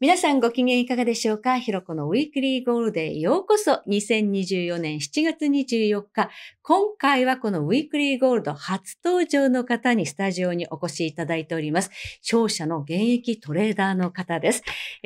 皆さんご機嫌いかがでしょうかひろこのウィークリーゴールデーようこそ2024年7月24日。今回はこのウィークリーゴールド初登場の方にスタジオにお越しいただいております。商社の現役トレーダーの方です。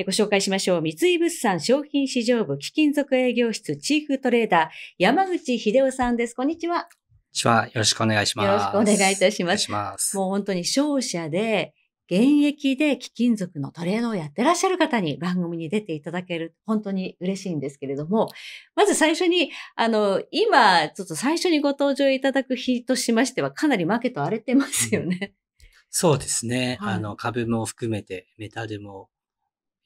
ご紹介しましょう。三井物産商品市場部貴金属営業室チーフトレーダー山口秀夫さんです。こんにちは。こんにちは。よろしくお願いします。よろしくお願いいたします。ますもう本当に商社で現役で貴金属のトレードをやってらっしゃる方に番組に出ていただける、本当に嬉しいんですけれども、まず最初に、あの、今、ちょっと最初にご登場いただく日としましては、かなりマーケット荒れてますよね。そうですね。はい、あの、株も含めて、メタルも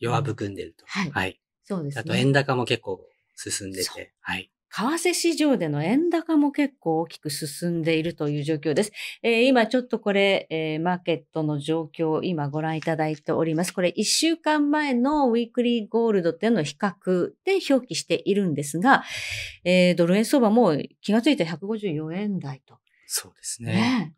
弱含んでると。はい。はい、そうですね。あと、円高も結構進んでて。はい。為替市場での円高も結構大きく進んでいるという状況です。えー、今ちょっとこれ、えー、マーケットの状況を今ご覧いただいております。これ1週間前のウィークリーゴールドっていうのを比較で表記しているんですが、えー、ドル円相場も気がついた154円台と。そうですね。ね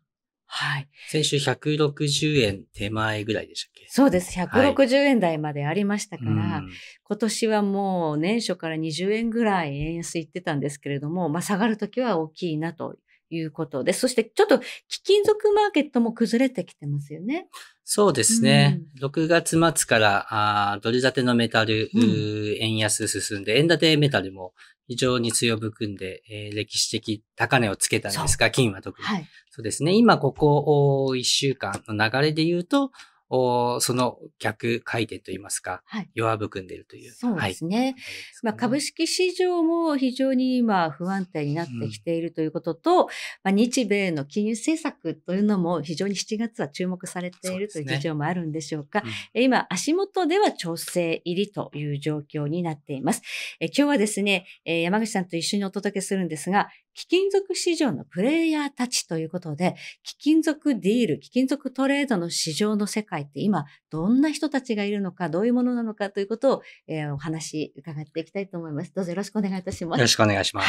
はい。先週160円手前ぐらいでしたっけそうです。160円台までありましたから、はい、今年はもう年初から20円ぐらい円安いってたんですけれども、まあ下がるときは大きいなということで、そしてちょっと貴金属マーケットも崩れてきてますよね。そうですね。うん、6月末からあドル建てのメタル、う円安進んで、円建てメタルも非常に強含んで、えー、歴史的高値をつけたんですが、金は特に。はい、そうですね。今ここ1週間の流れで言うと、おその逆回転といいますか、はい、弱含んでいるという。そうですね。はい、まあ、株式市場も非常に今不安定になってきているということと、うん、まあ、日米の金融政策というのも非常に7月は注目されているという事情もあるんでしょうか。うねうん、今、足元では調整入りという状況になっています。え今日はですね、え山口さんと一緒にお届けするんですが、貴金属市場のプレイヤーたちということで、貴金属ディール、貴金属トレードの市場の世界って今、どんな人たちがいるのか、どういうものなのかということを、えー、お話伺っていきたいと思います。どうぞよろしくお願いいたします。よろしくお願いします。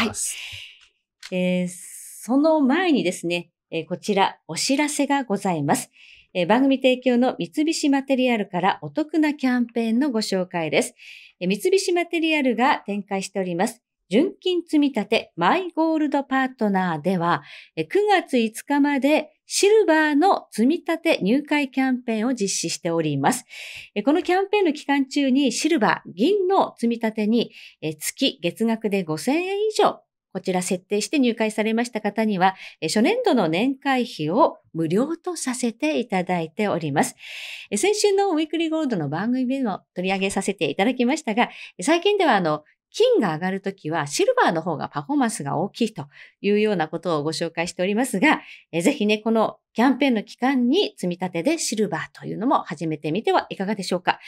はい、えー、その前にですね、えー、こちらお知らせがございます。え番組提供の三菱マテリアルからお得なキャンペーンのご紹介です。え三菱マテリアルが展開しております。純金積立マイゴールドパートナーでは、9月5日までシルバーの積立入会キャンペーンを実施しております。このキャンペーンの期間中にシルバー、銀の積立に月月額で5000円以上、こちら設定して入会されました方には、初年度の年会費を無料とさせていただいております。先週のウィークリーゴールドの番組でも取り上げさせていただきましたが、最近ではあの、金が上がるときはシルバーの方がパフォーマンスが大きいというようなことをご紹介しておりますが、えぜひね、このキャンペーンの期間に積み立てでシルバーというのも始めてみてはいかがでしょうか。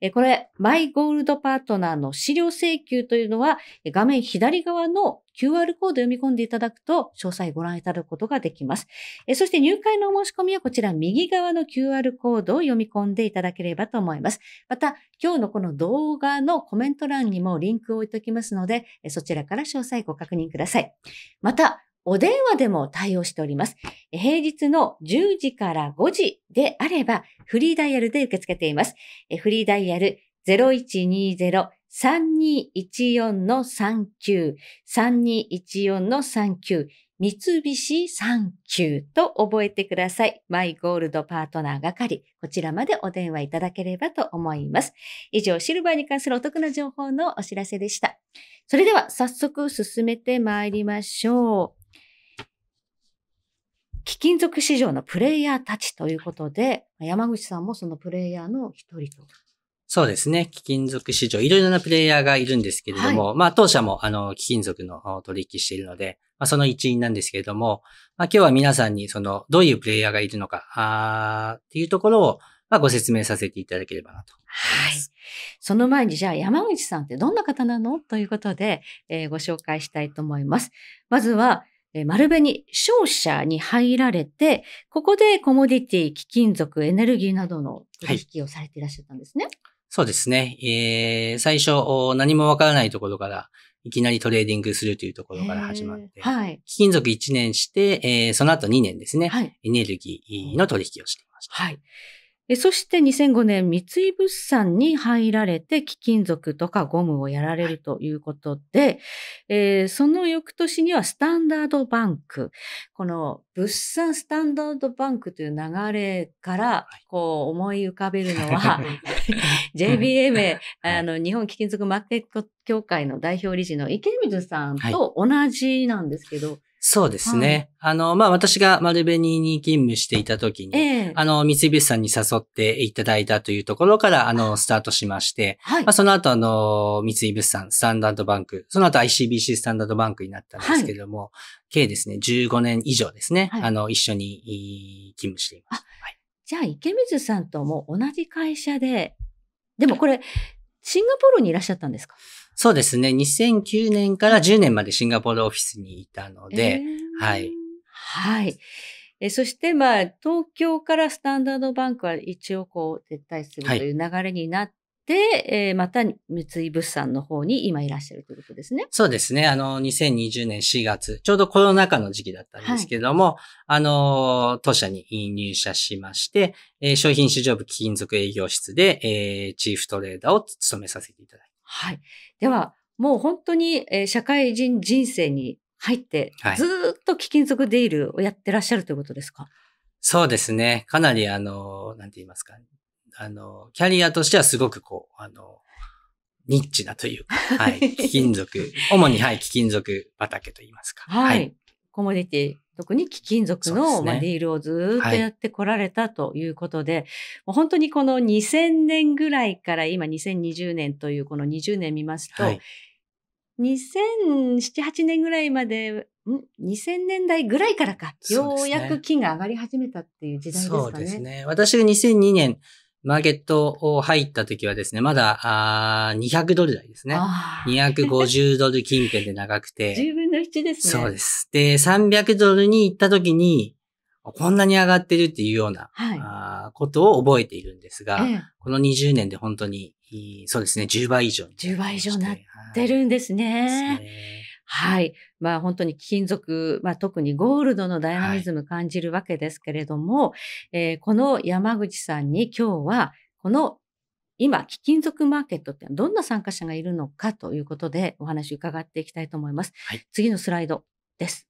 えこれ、マイゴールドパートナーの資料請求というのは、画面左側の QR コードを読み込んでいただくと、詳細ご覧いただくことができます。えそして入会のお申し込みはこちら右側の QR コードを読み込んでいただければと思います。また、今日のこの動画のコメント欄にもリンクを置いておきますので、そちらから詳細ご確認ください。また、お電話でも対応しております。平日の10時から5時であれば、フリーダイヤルで受け付けています。フリーダイヤル0120-3214-39、3214-39、三菱三9と覚えてください。マイゴールドパートナー係。こちらまでお電話いただければと思います。以上、シルバーに関するお得な情報のお知らせでした。それでは早速進めてまいりましょう。貴金属市場のプレイヤーたちということで、山口さんもそのプレイヤーの一人と。そうですね。貴金属市場、いろいろなプレイヤーがいるんですけれども、はい、まあ当社もあの貴金属の取引しているので、まあその一員なんですけれども、まあ今日は皆さんにそのどういうプレイヤーがいるのか、あっていうところをまあ、ご説明させていただければなとはい。その前に、じゃあ山口さんってどんな方なのということで、えー、ご紹介したいと思います。まずは、丸紅商社に入られて、ここでコモディティ、貴金属、エネルギーなどの取引をされていらっしゃったんですね。はい、そうですね。えー、最初、何もわからないところから、いきなりトレーディングするというところから始まって、はい、貴金属1年して、えー、その後2年ですね、はい、エネルギーの取引をしていました。はいそして2005年、三井物産に入られて貴金属とかゴムをやられるということで、はいえー、その翌年にはスタンダードバンク。この物産スタンダードバンクという流れからこう思い浮かべるのは、はい、JBMA、あの日本貴金属マーケット協会の代表理事の池水さんと同じなんですけど、はいそうですね。はい、あの、まあ、私が丸紅に勤務していた時に、えー、あの、三菱さんに誘っていただいたというところから、あの、スタートしまして、はい、まあ、その後、あの、三井物産、スタンダードバンク、その後 ICBC スタンダードバンクになったんですけども、はい、計ですね、15年以上ですね、あの、一緒に勤務しています。じゃあ、池水さんとも同じ会社で、でもこれ、シンガポールにいらっしゃったんですかそうですね。2009年から10年までシンガポールオフィスにいたので、えー、はい。はい。えそして、まあ、東京からスタンダードバンクは一応こう撤退するという流れになって、はい、えー、また三井物産の方に今いらっしゃるということですね。そうですね。あの、2020年4月、ちょうどコロナ禍の時期だったんですけども、はい、あの、当社に入社しまして、えー、商品市場部貴金属営業室で、えー、チーフトレーダーを務めさせていただいてはい。では、もう本当に、えー、社会人人生に入って、はい、ずっと貴金属デイルをやってらっしゃるということですかそうですね。かなり、あの、なんて言いますか、あの、キャリアとしてはすごくこう、あの、ニッチなというか、はい。貴金属、主に、はい、貴金属畑と言いますか。はい、はいコモディティ、特に貴金属の、ね、まあ、ディールをずっとやってこられたということで、はい、もう本当にこの2000年ぐらいから今2020年というこの20年見ますと、はい、2007、8年ぐらいまで、ん ?2000 年代ぐらいからか、ようやく金が上がり始めたっていう時代ですかね。そうですね。すね私が2002年マーケットを入った時はですね、まだあ200ドル台ですね。250ドル近辺で長くて。10分の1ですね。そうです。で、300ドルに行った時に、こんなに上がってるっていうような、はい、あことを覚えているんですが、ええ、この20年で本当に、そうですね、10倍以上10倍以上になってるんですね。ねはい。まあ本当に金属、まあ特にゴールドのダイナミズム感じるわけですけれども、はい、えー、この山口さんに今日はこの今、貴金属マーケットってどんな参加者がいるのかということでお話を伺っていきたいと思います。はい、次のスライドです。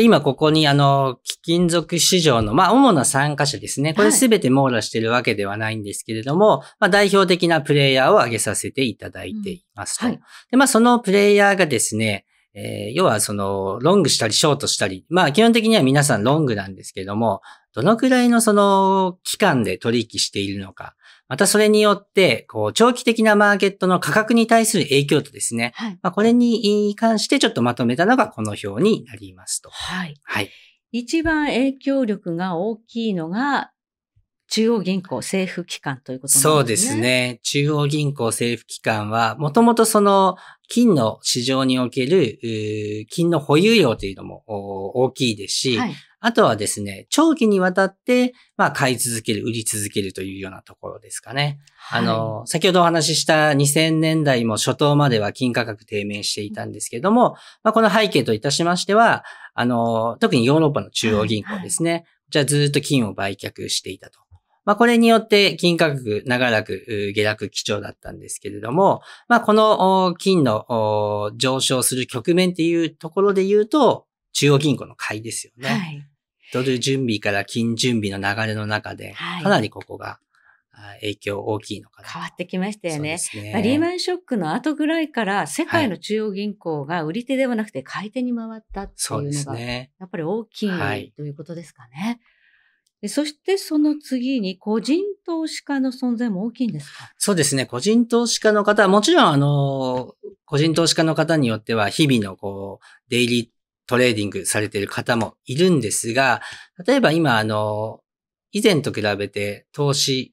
今ここにあの、貴金属市場の、まあ、主な参加者ですね。これすべて網羅してるわけではないんですけれども、はい、まあ、代表的なプレイヤーを挙げさせていただいていますと。うんはい、で、まあ、そのプレイヤーがですね、えー、要はその、ロングしたりショートしたり、まあ、基本的には皆さんロングなんですけども、どのくらいのその、期間で取引しているのか、またそれによって、こう、長期的なマーケットの価格に対する影響とですね、はい、まあ、これに関してちょっとまとめたのがこの表になりますと。はい。はい。一番影響力が大きいのが、中央銀行政府機関ということなんですね。そうですね。中央銀行政府機関は、もともとその金の市場における金の保有量というのも大きいですし、はい、あとはですね、長期にわたって、まあ、買い続ける、売り続けるというようなところですかね。はい、あの、先ほどお話しした2000年代も初頭までは金価格低迷していたんですけども、まあ、この背景といたしましては、あの、特にヨーロッパの中央銀行ですね。はいじゃあずっと金を売却していたと。まあ、これによって金価格長らく下落基調だったんですけれども、まあ、この金の上昇する局面っていうところで言うと、中央銀行の買いですよね。はい、ドル準備から金準備の流れの中で、かなりここが影響大きいのかな。変わってきましたよね。ねリーマンショックの後ぐらいから世界の中央銀行が売り手ではなくて買い手に回ったっていうのが、やっぱり大きいということですかね。そしてその次に個人投資家の存在も大きいんですかそうですね。個人投資家の方は、もちろんあの、個人投資家の方によっては日々のこう、デイリートレーディングされている方もいるんですが、例えば今、あの、以前と比べて投資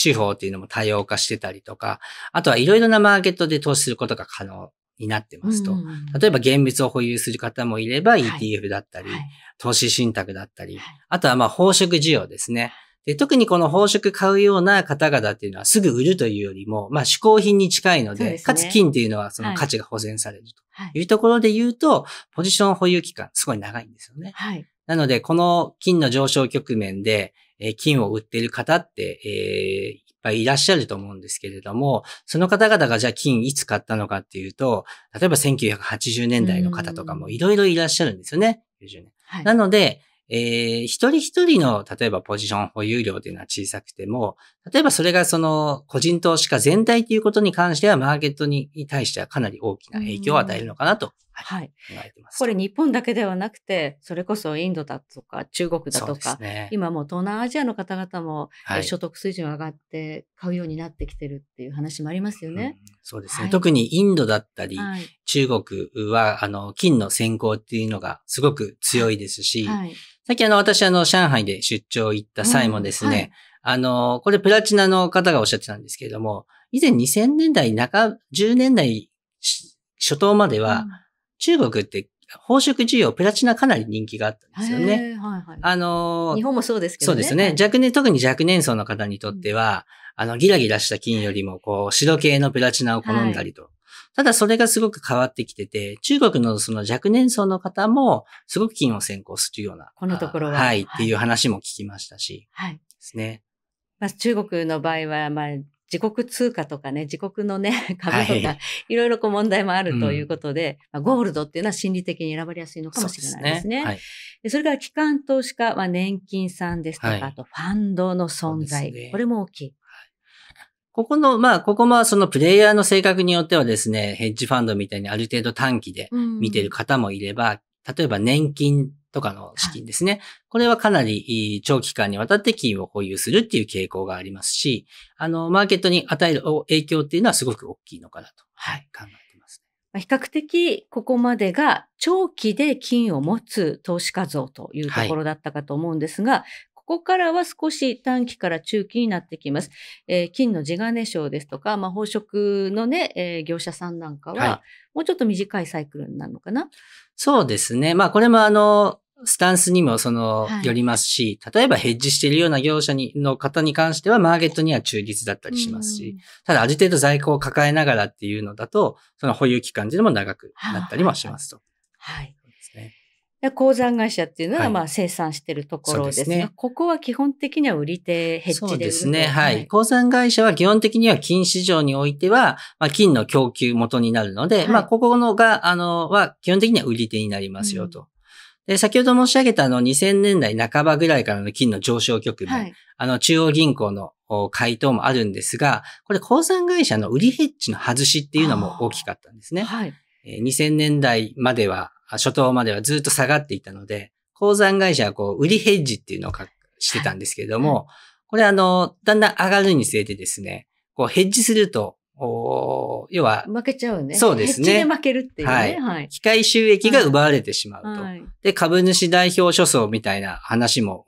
手法っていうのも多様化してたりとか、あとはいろいろなマーケットで投資することが可能になってますと。例えば現物を保有する方もいれば ETF だったり、はい、投資信託だったり、はい、あとはまあ宝飾需要ですね。で、特にこの宝飾買うような方々っていうのはすぐ売るというよりも、まあ、嗜好品に近いので、でね、かつ金っていうのはその価値が保全されるというところで言うと、はい、ポジション保有期間すごい長いんですよね。はい。なので、この金の上昇局面で、えー、金を売っている方って、えー、ぱいいらっしゃると思うんですけれども、その方々がじゃあ金いつ買ったのかっていうと、例えば1980年代の方とかもいろいろいらっしゃるんですよね。90はい、なので、えー、一人一人の、例えばポジション保有量というのは小さくても、例えばそれがその個人投資家全体ということに関しては、マーケットに対してはかなり大きな影響を与えるのかなとはい、はい、これ日本だけではなくてそれこそインドだとか中国だとか、ね、今もう東南アジアの方々も、はい、所得水準上がって買うようになってきてるっていう話もありますよね。うん、そうですね、はい、特にインドだったり、中国はあの金の先行っていうのがすごく強いですし、さっきあの私あの上海で出張行った際もですね、うん、あのこれプラチナの方がおっしゃってたんですけれども以前2000年代中10年代初頭までは、う中国って宝飾需要、プラチナかなり人気があったんですよね。はいはい、あのー、日本もそうですけどね。そうですね。若年、特に若年層の方にとっては、うん、あの、ギラギラした金よりも、こう、白系のプラチナを好んだりと。はい、ただそれがすごく変わってきてて、中国のその若年層の方も、すごく金を先行するような。このところは。はい、っていう話も聞きましたし。はい。ですね。まあ、中国の場合は、まあ、自国通貨とかね、自国のね、株とか、はい、いろいろこう問題もあるということで、うん、ゴールドっていうのは心理的に選ばれやすいのかもしれないですね。そ、ねはい、それから機関投資家は年金さんですとか、はい、あとファンドの存在、ね、これも大きい。ここの、まあ、ここもそのプレイヤーの性格によってはですね、ヘッジファンドみたいにある程度短期で見てる方もいれば、うん、例えば年金とかの資金ですね。これはかなり長期間にわたって金を保有するっていう傾向がありますし、あの、マーケットに与える影響っていうのはすごく大きいのかなと、はい、考えています、比較的ここまでが長期で金を持つ投資家像というところだったかと思うんですが、はいここからは少し短期から中期になってきます。えー、金の地金賞ですとか、まあ、宝飾のね、えー、業者さんなんかは、はい、もうちょっと短いサイクルになるのかなそうですね。まあ、これもあの、スタンスにもその、よりますし、はい、例えばヘッジしているような業者に、の方に関しては、マーケットには中立だったりしますし、うん、ただある程度在庫を抱えながらっていうのだと、その保有期間でも長くなったりもしますと。はい。はい、ね、鉱山会社っていうのは、まあ、生産してるところですが、はいね、ここは基本的には売り手ヘッジでそうですね。はい。鉱山会社は基本的には金市場においては、まあ、金の供給元になるので、まあ、ここのが、あの、は、基本的には売り手になりますよと。うんで、先ほど申し上げたあの2000年代半ばぐらいからの金の上昇局面、はい、あの中央銀行の回答もあるんですが、これ鉱山会社の売りヘッジの外しっていうのも大きかったんですね。はい、2000年代までは、初頭まではずっと下がっていたので、鉱山会社はこう売りヘッジっていうのをしてたんですけれども、はい、これあの、だんだん上がるにつれてですね、こうヘッジするとお要は、負けちゃうね。そうですね。負けるっていうね。はい。機械収益が奪われてしまうと。はい、で、株主代表諸層みたいな話も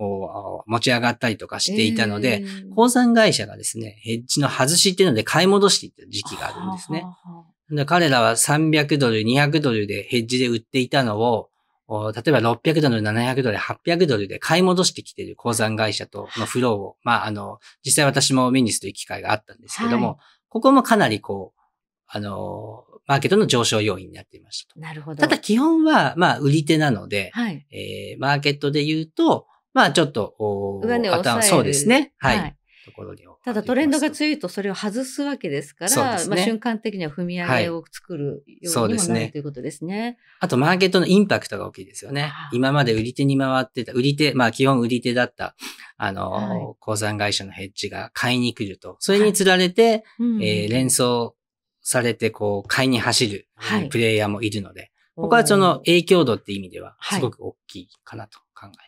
持ち上がったりとかしていたので、鉱山会社がですね、ヘッジの外しっていうので買い戻していった時期があるんですね。ははは彼らは300ドル、200ドルでヘッジで売っていたのを、例えば600ドル、700ドル、800ドルで買い戻してきている鉱山会社とのフローを、まあ、あの、実際私も目にする機会があったんですけども、はいここもかなりこう、あの、マーケットの上昇要因になっていましたなるほど。ただ基本は、まあ、売り手なので、はい、えー、マーケットで言うと、まあ、ちょっと、お上値を抑える。そうですね。はい。はい、ところにただトレンドが強いとそれを外すわけですから、ね、まあ、瞬間的には踏み上げを作るようにもなる、ね、ということですね。あとマーケットのインパクトが大きいですよね。今まで売り手に回ってた、売り手、まあ基本売り手だった、あの、はい、鉱山会社のヘッジが買いに来ると。それにつられて、はいえー、連想されて、こう、買いに走る、プレイヤーもいるので、僕はその影響度って意味では、すごく大きいかなと考え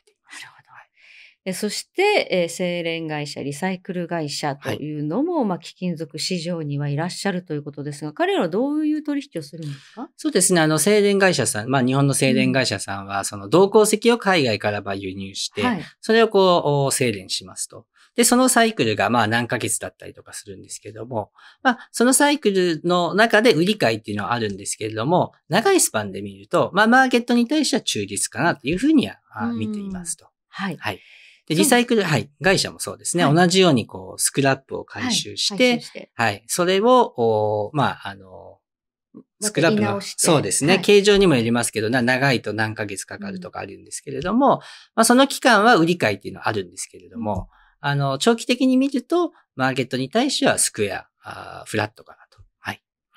そして、えー、精錬会社、リサイクル会社というのも、はい、まあ、貴金属市場にはいらっしゃるということですが、彼らはどういう取引をするんですかそうですね。あの、精錬会社さん、まあ、日本の精錬会社さんは、うん、その、同鉱石を海外からば輸入して、はい、それをこう、精錬しますと。で、そのサイクルがまあ何ヶ月だったりとかするんですけども、まあ、そのサイクルの中で売り買いっていうのはあるんですけれども、長いスパンで見ると、まあ、マーケットに対しては中立かなというふうには見ていますと。はい。はいで、リサイクル、はい、会社もそうですね。はい、同じように、こう、スクラップを回収して、はい、はい、それを、おまあ、あの、スクラップの、そうですね、形状にもよりますけど、長いと何ヶ月かかるとかあるんですけれども、うん、まあ、その期間は売り買いっていうのはあるんですけれども、うん、あの、長期的に見ると、マーケットに対してはスクエア、あフラットかな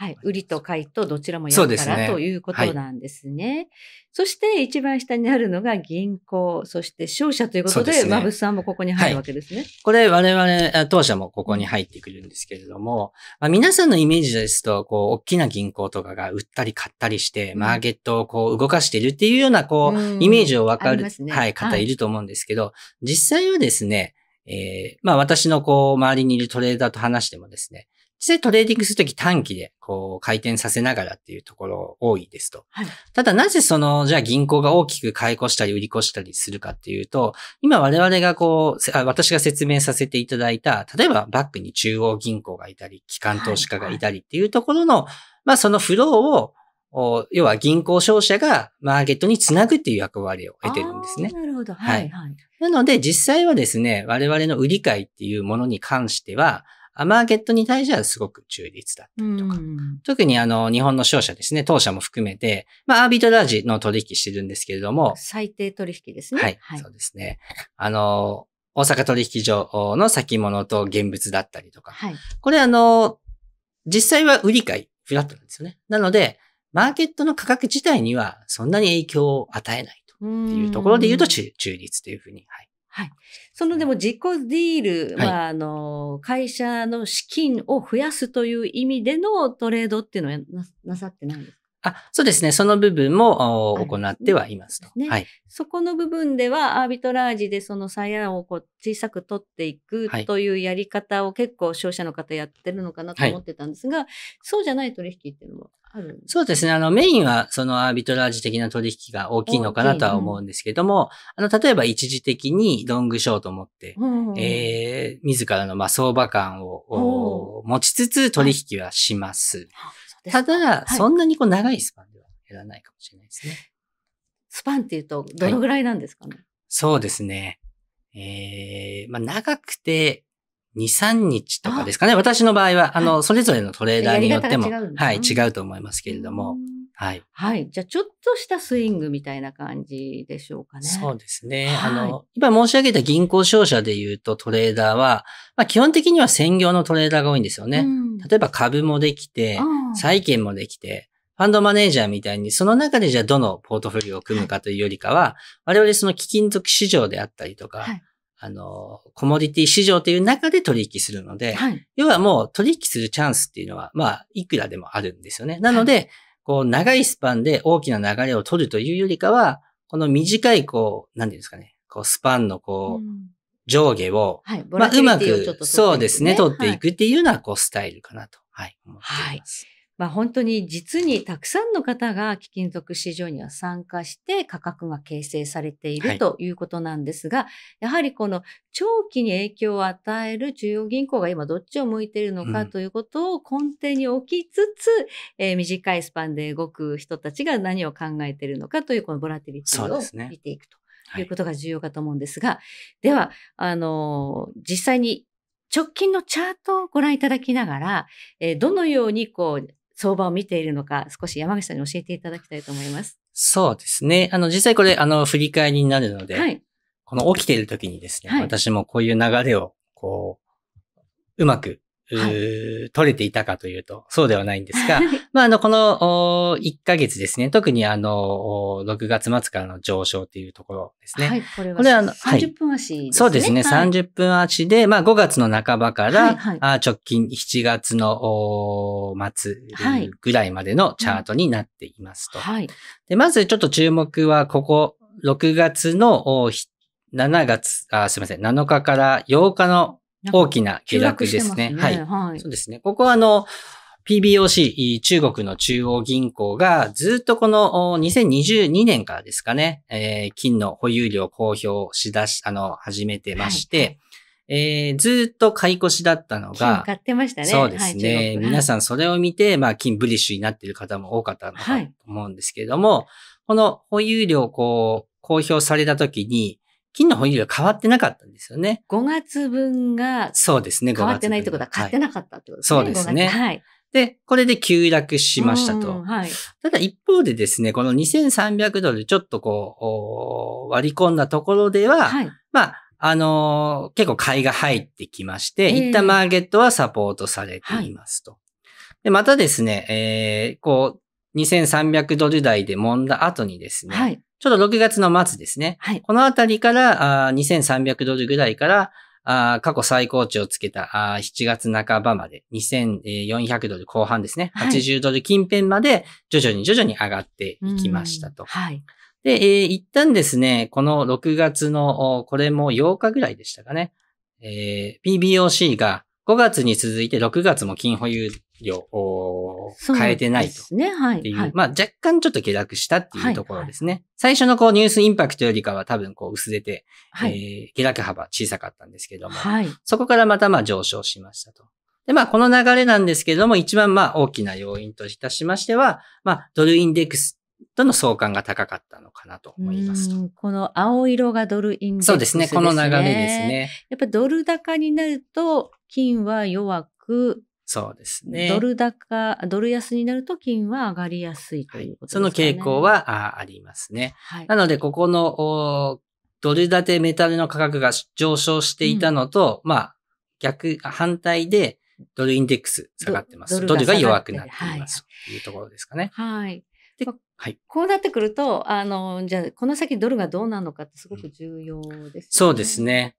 はい、売りと買いとどちらもやるから、ね、ということなんですね、はい、そして一番下にあるのが銀行、そして商社ということで、でね、マブさんもここに入るわけですね。はい、これ我々、当社もここに入ってくるんですけれども、まあ、皆さんのイメージですと、こう、大きな銀行とかが売ったり買ったりして、マーケットをこう動かしているっていうような、こう、うん、イメージをわかる、ね、はい、方いると思うんですけど、はい、実際はですね、えー、まあ私のこう、周りにいるトレーダーと話してもですね、実際トレーディングするとき短期でこう回転させながらっていうところ多いですと。はい、ただなぜその、じゃあ銀行が大きく買い越したり売り越したりするかっていうと、今我々がこう、私が説明させていただいた、例えばバックに中央銀行がいたり、機関投資家がいたりっていうところの、はいはい、まあそのフローを要は銀行商社がマーケットにつなぐっていう役割を得てるんですね。なるほど。はい、はい。なので実際はですね、我々の売り買いっていうものに関しては、マーケットに対してはすごく中立だったりとか、特にあの、日本の商社ですね、当社も含めて、まあ、アービトラージの取引してるんですけれども、最低取引ですね。はい、はい、そうですね。あの、大阪取引所の先物と現物だったりとか、はい、これあの、実際は売り買い、フラットなんですよね。なので、マーケットの価格自体にはそんなに影響を与えないというところで言うと中立というふうに、はい、はい。そのでも自己ディールは、あの、会社の資金を増やすという意味でのトレードっていうのはななさってないんですかあそうですね。その部分も行ってはいますと。ね、はい、そこの部分では、アービトラージでその再案をこう小さく取っていくというやり方を結構商社の方やってるのかなと思ってたんですが、はい、そうじゃない取引っていうのもそうですね。あの、メインは、そのアービトラージ的な取引が大きいのかなとは思うんですけども、うん、あの、例えば一時的にロングショート思って、うん、えー、自らの、まあ、相場感を、持ちつつ取引はします。はい、ただ、そんなにこう長いスパンではやらないかもしれないですね。スパンっていうと、どのぐらいなんですかね、はい、そうですね。えー、まあ、長くて、2、3日とかですかね。私の場合は、あの、それぞれのトレーダーによっても、はい、違うと思いますけれども。はい。はい。じゃあ、ちょっとしたスイングみたいな感じでしょうかね。そうですね。はい、あの、今申し上げた銀行商社で言うとトレーダーは、まあ、基本的には専業のトレーダーが多いんですよね。うん、例えば株もできて、債券もできて、ファンドマネージャーみたいに、その中でじゃあどのポートフォリオを組むかというよりかは、我々その貴金属市場であったりとか、はいあの、コモディティ市場という中で取引するので、はい、要はもう取引するチャンスっていうのは、まあ、いくらでもあるんですよね。なので、はい、こう、長いスパンで大きな流れを取るというよりかは、この短い、こう、なんていうんですかね、こう、スパンの、こう、うん、上下を、はい、まあ、うまく、そうですね、取っていくっていうような、こう、スタイルかなと、はい、思っています。はいまあ、本当に実にたくさんの方が貴金属市場には参加して価格が形成されている、ということなんですが、やはりこの長期に影響を与える中央銀行が今どっちを向いているのかということを根底に置きつつ、うん、えー、短いスパンで動く人たちが何を考えているのかというこのボラティリティを見ていくと。いうことが重要かと思うんですが、はい、では、あのー、実際に直近のチャートをご覧いただきながら、えー、どのようにこう相場を見ているのか、少し山口さんに教えていただきたいと思います。そうですね。あの、実際これ、あの、振り返りになるので、はい、この起きている時にですね、はい、私もこういう流れを、こう、うまくう、取れていたかというと、そうではないんですが、まあ、あの、この1ヶ月ですね、特にあの、6月末からの上昇というところですね。はい、これは。これはあの、30分足ですね。そうですね、30分足で、まあ、5月の半ばから、はあ直近7月の末ぐらいまでのチャートになっていますと。はいでまずちょっと注目は、ここ、6月の7月、あすみません、7日から8日の大きな下落ですね。すねはい、はい、そうですね。ここはあの、PBOC、中国の中央銀行がずっとこの2022年からですかね、えー、金の保有量公表しだし、あの、始めてまして、はい、えー、ずっと買い越しだったのが、買ってましたね。そうですね、はい、皆さんそれを見て、まあ、金ブリッシュになっている方も多かったと思うんですけれども、はい、この保有量こう、公表された時に、金の本指量変わってなかったんですよね。5月分が。そうですね、変わってないってことは買ってなかったってことですね。はい、そうですね。はい。で、これで急落しましたと。はい、ただ一方でですね、この2300ドルちょっとこう、割り込んだところでは、はい、まあ、あのー、結構買いが入ってきまして、一旦マーケットはサポートされていますと。はい、で、またですね、えー、こう、2300ドル台で揉んだ後にですね、はい、ちょうど6月の末ですね。はい、このあたりから、あ2300ドルぐらいから、あ過去最高値をつけたあ7月半ばまで2400ドル後半ですね、はい、80ドル近辺まで徐々に徐々に上がっていきましたと。はい、で、えー、一旦ですね、この6月の、これも8日ぐらいでしたかね、えー、PBOC が5月に続いて6月も金保有を変えてないと。ね、はい。っていう、はい、まあ若干ちょっと下落したっていうところですね。はいはい、最初のこうニュースインパクトよりかは多分こう薄れて、はい、えー、下落幅小さかったんですけども、はい、そこからまたまあ上昇しましたと。で、まあ、この流れなんですけれども、一番まあ、大きな要因といたしましては、まあ、ドルインデックスとの相関が高かったのかなと思いますと。この青色がドルインデックス、ね、そうですね、この流れですね。やっぱドル高になると、金は弱く、そうですね。ドル高、ドル安になると金は上がりやすいということですね、はい。その傾向はあありますね。はい、なので、ここのドル建てメタルの価格が上昇していたのと、うん、まあ、逆、反対で、ドルインデックス下がってます。ドルが弱くなっています、はい、というところですかね。はい。で、はい、こうなってくると、あの、じゃあ、この先ドルがどうなのかってすごく重要ですね、うん、そうですね。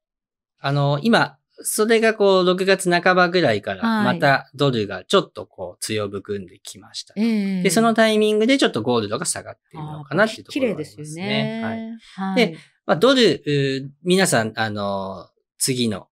あの、今、それがこう、6月半ばぐらいから、またドルがちょっとこう、強含んできました、はい、で、そのタイミングでちょっとゴールドが下がっているのかなっていうところですね。綺麗ですよね。はい。はい、で、まあ、ドル、皆さん、あの、次の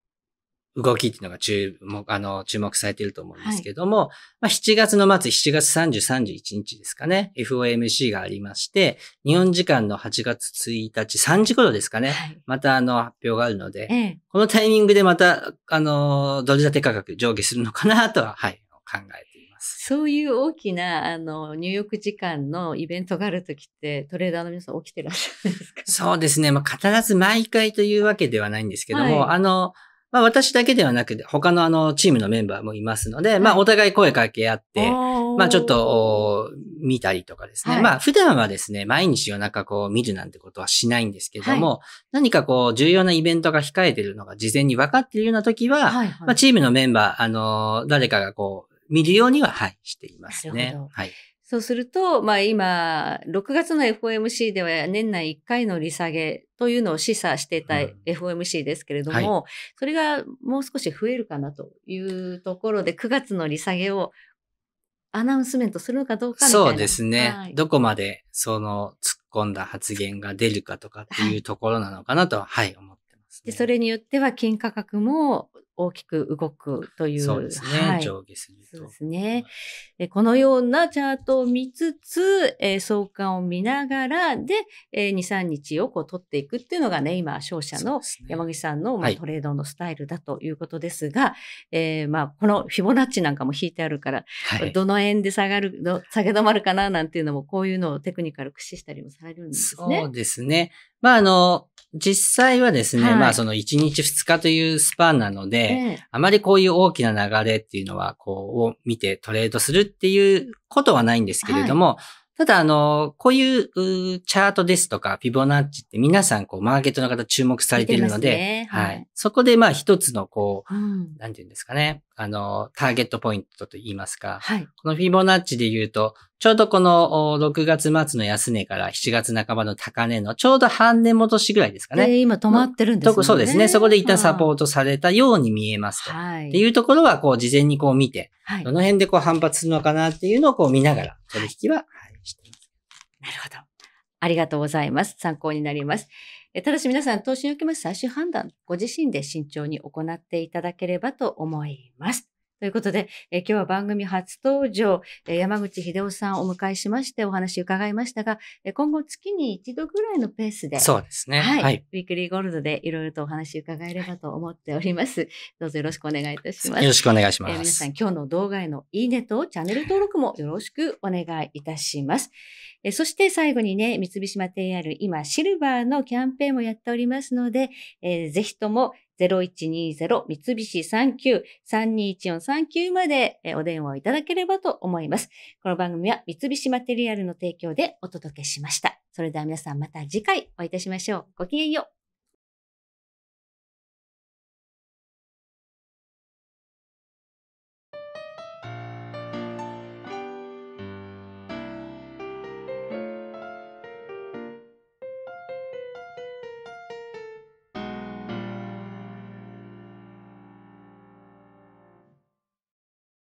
動きっていうのが注目、あの、注目されていると思うんですけども、はい、まあ、7月の末、7月30、31日ですかね、FOMC がありまして、日本時間の8月1日、3時頃ですかね、はい、またあの、発表があるので、ええ、このタイミングでまた、あの、ドル建て価格上下するのかなとは、はい、考えています。そういう大きな、あの、入浴時間のイベントがあるときって、トレーダーの皆さん起きてらっしゃるんですかそうですね、まあ、必ず毎回というわけではないんですけども、はい、あの、まあ私だけではなくて、他のあのチームのメンバーもいますので、まあお互い声かけ合って、まあちょっと見たりとかですね。まあ普段はですね、毎日夜中こう見るなんてことはしないんですけども、何かこう重要なイベントが控えてるのが事前に分かっているような時は、まあチームのメンバー、あの誰かがこう見るようには、はい、していますね。はい。そうすると、まあ今、6月の FOMC では年内1回の利下げというのを示唆していた FOMC ですけれども、うんはい、それがもう少し増えるかなというところで、9月の利下げをアナウンスメントするのかどうかみたいな。そうですね。はい、どこまでその突っ込んだ発言が出るかとかっていうところなのかなと、はい、はい、思ってます、ね、で。それによっては金価格も大きく動くという。そうですね。はい、上下すると。そうですね。このようなチャートを見つつ、えー、相関を見ながらで、えー、2、3日をこう取っていくっていうのがね、今、勝者の山口さんの、ね、まあ、トレードのスタイルだということですが、はい、えー、まあ、このフィボナッチなんかも引いてあるから、はい、どの円で下がる、下げ止まるかななんていうのも、こういうのをテクニカル駆使したりもされるんですね。そうですね。まあ、あの、実際はですね、はい、まあその1日2日というスパンなので、えー、あまりこういう大きな流れっていうのは、こう、を見てトレードするっていうことはないんですけれども、はいただ、あの、こういうチャートですとか、フィボナッチって皆さん、こう、マーケットの方注目されているので、ねはい、はい。そこで、まあ、一つの、こう、うん、なんていうんですかね、あの、ターゲットポイントと言いますか、はい、このフィボナッチで言うと、ちょうどこの6月末の安値から7月半ばの高値のちょうど半値戻しぐらいですかね。えー、今止まってるんですね。そうですね。そこで一旦サポートされたように見えますと。はい、っていうところは、こう、事前にこう見て、はい、どの辺でこう反発するのかなっていうのをこう見ながら、取引はなるほど。ありがとうございます。参考になります。えただし皆さん、投資におきます最終判断、ご自身で慎重に行っていただければと思います。ということで、え今日は番組初登場、え山口秀夫さんをお迎えしましてお話伺いましたが、え今後月に一度ぐらいのペースで、そうですね。はい。はい、ウィークリーゴールドでいろいろとお話伺えればと思っております。どうぞよろしくお願いいたします。よろしくお願いします。え皆さん、今日の動画へのいいねとチャンネル登録もよろしくお願いいたします。えそして最後にね、三菱マテリアル、今シルバーのキャンペーンもやっておりますので、えー、ぜひとも0120三菱三九三二一四三九までお電話をいただければと思います。この番組は三菱マテリアルの提供でお届けしました。それでは皆さんまた次回お会いいたしましょう。ごきげんよう。